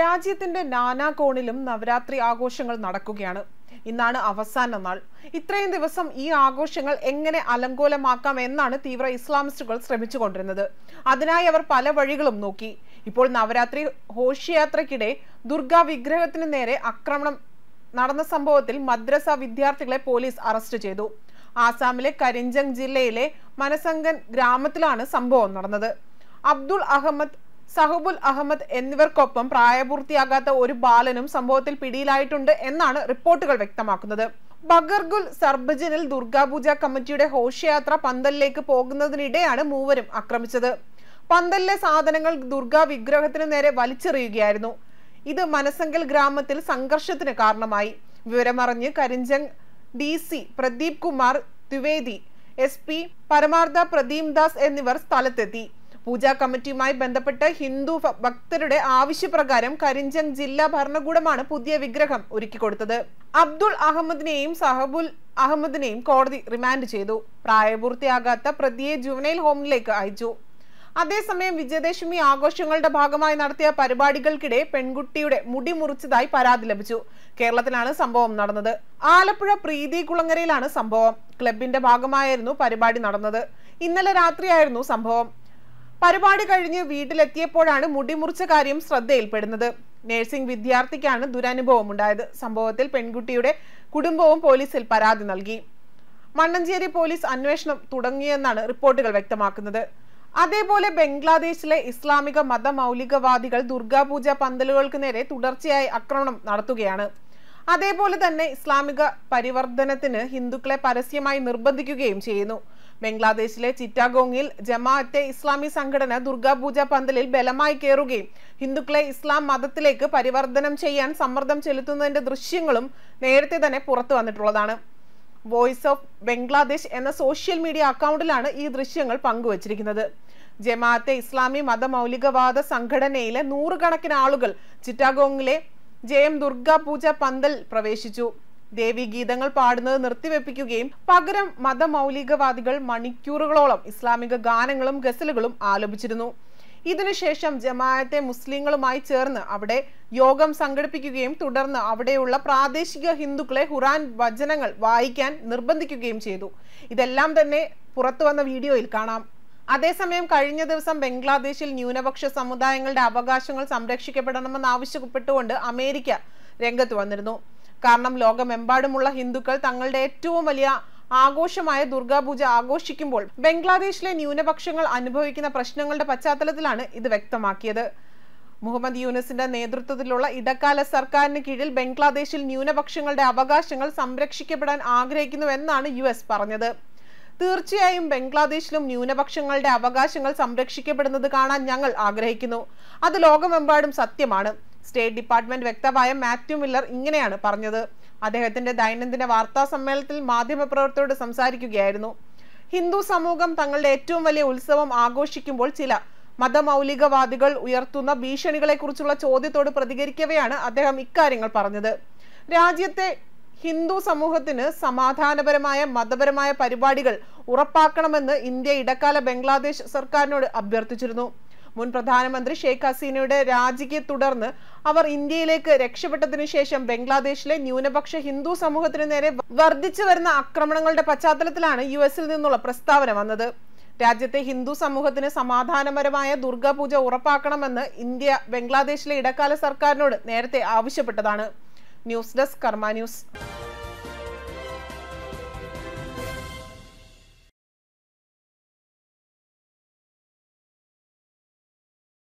രാജ്യത്തിന്റെ നാനാ കോണിലും നവരാത്രി ആഘോഷങ്ങൾ നടക്കുകയാണ് ഇന്നാണ് അവസാന നാൾ ഇത്രയും ദിവസം ഈ ആഘോഷങ്ങൾ എങ്ങനെ അലങ്കോലമാക്കാം എന്നാണ് തീവ്ര ഇസ്ലാമിസ്റ്റുകൾ ശ്രമിച്ചുകൊണ്ടിരുന്നത് അതിനായി അവർ പല വഴികളും നോക്കി ഇപ്പോൾ നവരാത്രി ഹോഷിയാത്രയ്ക്കിടെ ദുർഗാ വിഗ്രഹത്തിന് നേരെ ആക്രമണം നടന്ന സംഭവത്തിൽ മദ്രസ വിദ്യാർത്ഥികളെ പോലീസ് അറസ്റ്റ് ചെയ്തു ആസാമിലെ കരിഞ്ചങ് ജില്ലയിലെ മനസംഗൻ ഗ്രാമത്തിലാണ് സംഭവം നടന്നത് അബ്ദുൾ അഹമ്മദ് സഹബുൽ അഹമ്മദ് എന്നിവർക്കൊപ്പം പ്രായപൂർത്തിയാകാത്ത ഒരു ബാലനും സംഭവത്തിൽ പിടിയിലായിട്ടുണ്ട് എന്നാണ് റിപ്പോർട്ടുകൾ വ്യക്തമാക്കുന്നത് ബഗർഗുൽ സർബജനിൽ ദുർഗാപൂജ കമ്മിറ്റിയുടെ ഘോഷയാത്ര പന്തലിലേക്ക് പോകുന്നതിനിടെയാണ് മൂവരും ആക്രമിച്ചത് പന്തലിലെ സാധനങ്ങൾ ദുർഗാ വിഗ്രഹത്തിന് നേരെ വലിച്ചെറിയുകയായിരുന്നു ഇത് മനസങ്കൽ ഗ്രാമത്തിൽ സംഘർഷത്തിന് കാരണമായി വിവരമറിഞ്ഞ് Karimganj D C Pradeep Kumar Dwivedi S P Paramartha Pradeep Das എന്നിവർ സ്ഥലത്തെത്തി പൂജാ കമ്മിറ്റിയുമായി ബന്ധപ്പെട്ട് ഹിന്ദു ഭക്തരുടെ ആവശ്യപ്രകാരം കരിഞ്ചങ് ജില്ലാ ഭരണകൂടമാണ് പുതിയ വിഗ്രഹം ഒരുക്കിക്കൊടുത്തത് അബ്ദുൾ അഹമ്മദിനെയും സഹബുൽ അഹമ്മദിനെയും കോടതി റിമാൻഡ് ചെയ്തു പ്രായപൂർത്തിയാകാത്ത പ്രതിയെ ജുവനൈൽ ഹോമിലേക്ക് അയച്ചു അതേസമയം വിജയദശമി ആഘോഷങ്ങളുടെ ഭാഗമായി നടത്തിയ പരിപാടികൾക്കിടെ പെൺകുട്ടിയുടെ മുടി മുറിച്ചതായി പരാതി ലഭിച്ചു കേരളത്തിലാണ് സംഭവം നടന്നത് ആലപ്പുഴ പ്രീതി കുളങ്ങരയിലാണ് സംഭവം ക്ലബിന്റെ ഭാഗമായിരുന്നു പരിപാടി നടന്നത് ഇന്നലെ രാത്രിയായിരുന്നു സംഭവം പരിപാടി കഴിഞ്ഞ് വീട്ടിലെത്തിയപ്പോഴാണ് മുടിമുറിച്ച കാര്യം ശ്രദ്ധയിൽപ്പെടുന്നത് നഴ്സിംഗ് വിദ്യാർത്ഥിക്കാണ് ദുരനുഭവം ഉണ്ടായത് സംഭവത്തിൽ പെൺകുട്ടിയുടെ കുടുംബവും പോലീസിൽ പരാതി നൽകി മണ്ണഞ്ചേരി പോലീസ് അന്വേഷണം തുടങ്ങിയെന്നാണ് റിപ്പോർട്ടുകൾ വ്യക്തമാക്കുന്നത് അതേപോലെ ബംഗ്ലാദേശിലെ ഇസ്ലാമിക മതമൗലികവാദികൾ ദുർഗാപൂജ പന്തലുകൾക്ക് നേരെ തുടർച്ചയായി ആക്രമണം നടത്തുകയാണ് അതേപോലെ തന്നെ ഇസ്ലാമിക പരിവർത്തനത്തിന് ഹിന്ദുക്കളെ പരസ്യമായി നിർബന്ധിക്കുകയും ചെയ്യുന്നു ബംഗ്ലാദേശിലെ ചിറ്റാഗോങ്ങിൽ ജമാഅത്തെ ഇസ്ലാമി സംഘടന ദുർഗാപൂജ പന്തലിൽ ബലമായി കയറുകയും ഹിന്ദുക്കളെ ഇസ്ലാം മതത്തിലേക്ക് പരിവർത്തനം ചെയ്യാൻ സമ്മർദ്ദം ചെലുത്തുന്നതിന്റെ ദൃശ്യങ്ങളും നേരത്തെ തന്നെ പുറത്തു വന്നിട്ടുള്ളതാണ് വോയിസ് ഓഫ് ബംഗ്ലാദേശ് എന്ന സോഷ്യൽ മീഡിയ അക്കൗണ്ടിലാണ് ഈ ദൃശ്യങ്ങൾ പങ്കുവച്ചിരിക്കുന്നത് ജമാഅത്തെ ഇസ്ലാമി മതമൗലികവാദ സംഘടനയിലെ നൂറുകണക്കിന് ആളുകൾ ചിറ്റാഗോങ്ങിലെ ജയം ദുർഗാ പൂജ പന്തൽ പ്രവേശിച്ചു ദേവീഗീതങ്ങൾ പാടുന്നത് നിർത്തിവെപ്പിക്കുകയും പകരം മതമൗലികവാദികൾ മണിക്കൂറുകളോളം ഇസ്ലാമിക ഗാനങ്ങളും ഗസലുകളും ആലപിച്ചിരുന്നു ഇതിനുശേഷം ജമാഅത്തെ മുസ്ലിങ്ങളുമായി ചേർന്ന് അവിടെ യോഗം സംഘടിപ്പിക്കുകയും തുടർന്ന് അവിടെയുള്ള പ്രാദേശിക ഹിന്ദുക്കളെ ഖുറാൻ വചനങ്ങൾ വായിക്കാൻ നിർബന്ധിക്കുകയും ചെയ്തു ഇതെല്ലാം തന്നെ പുറത്തു വന്ന വീഡിയോയിൽ കാണാം അതേസമയം കഴിഞ്ഞ ദിവസം ബംഗ്ലാദേശിൽ ന്യൂനപക്ഷ സമുദായങ്ങളുടെ അവകാശങ്ങൾ സംരക്ഷിക്കപ്പെടണമെന്ന് ആവശ്യപ്പെട്ടുകൊണ്ട് അമേരിക്ക രംഗത്ത് വന്നിരുന്നു കാരണം ലോകമെമ്പാടുമുള്ള ഹിന്ദുക്കൾ തങ്ങളുടെ ഏറ്റവും വലിയ ആഘോഷമായ ദുർഗാപൂജ ആഘോഷിക്കുമ്പോൾ ബംഗ്ലാദേശിലെ ന്യൂനപക്ഷങ്ങൾ അനുഭവിക്കുന്ന പ്രശ്നങ്ങളുടെ പശ്ചാത്തലത്തിലാണ് ഇത് വ്യക്തമാക്കിയത് മുഹമ്മദ് യൂനസിന്റെ നേതൃത്വത്തിലുള്ള ഇടക്കാല സർക്കാരിന് കീഴിൽ ബംഗ്ലാദേശിൽ ന്യൂനപക്ഷങ്ങളുടെ അവകാശങ്ങൾ സംരക്ഷിക്കപ്പെടാൻ ആഗ്രഹിക്കുന്നുവെന്നാണ് യു എസ് പറഞ്ഞത് തീർച്ചയായും ബംഗ്ലാദേശിലും ന്യൂനപക്ഷങ്ങളുടെ അവകാശങ്ങൾ സംരക്ഷിക്കപ്പെടുന്നത് കാണാൻ ഞങ്ങൾ ആഗ്രഹിക്കുന്നു അത് ലോകമെമ്പാടും സത്യമാണ് സ്റ്റേറ്റ് ഡിപ്പാർട്ട്മെന്റ് വ്യക്തമായ മാത്യു മില്ലർ ഇങ്ങനെയാണ് പറഞ്ഞത് അദ്ദേഹത്തിന്റെ ദൈനംദിന വാർത്താ സമ്മേളനത്തിൽ മാധ്യമപ്രവർത്തകരോട് സംസാരിക്കുകയായിരുന്നു ഹിന്ദു സമൂഹം തങ്ങളുടെ ഏറ്റവും വലിയ ഉത്സവം ആഘോഷിക്കുമ്പോൾ ചില മതമൗലികവാദികൾ ഉയർത്തുന്ന ഭീഷണികളെക്കുറിച്ചുള്ള ചോദ്യത്തോട് പ്രതികരിക്കവെയാണ് അദ്ദേഹം ഇക്കാര്യങ്ങൾ പറഞ്ഞത് രാജ്യത്തെ ഹിന്ദു സമൂഹത്തിന് സമാധാനപരമായ മതപരമായ പരിപാടികൾ ഉറപ്പാക്കണമെന്ന് ഇന്ത്യ ഇടക്കാല ബംഗ്ലാദേശ് സർക്കാരിനോട് അഭ്യർത്ഥിച്ചിരുന്നു മുൻ പ്രധാനമന്ത്രി ഷെയ്ഖ് ഹസീനയുടെ രാജിക്കെ തുടർന്ന് അവർ ഇന്ത്യയിലേക്ക് രക്ഷപ്പെട്ടതിനു ശേഷം ബംഗ്ലാദേശിലെ ന്യൂനപക്ഷ ഹിന്ദു സമൂഹത്തിനു നേരെ വർദ്ധിച്ചു വരുന്ന ആക്രമണങ്ങളുടെ പശ്ചാത്തലത്തിലാണ് യു എസിൽ നിന്നുള്ള പ്രസ്താവന വന്നത് രാജ്യത്തെ ഹിന്ദു സമൂഹത്തിന് സമാധാനപരമായ ദുർഗാപൂജ ഉറപ്പാക്കണമെന്ന് ഇന്ത്യ ബംഗ്ലാദേശിലെ ഇടക്കാല സർക്കാരിനോട് നേരത്തെ ആവശ്യപ്പെട്ടതാണ് ന്യൂസ് ഡെസ്ക് കർമ്മ ന്യൂസ്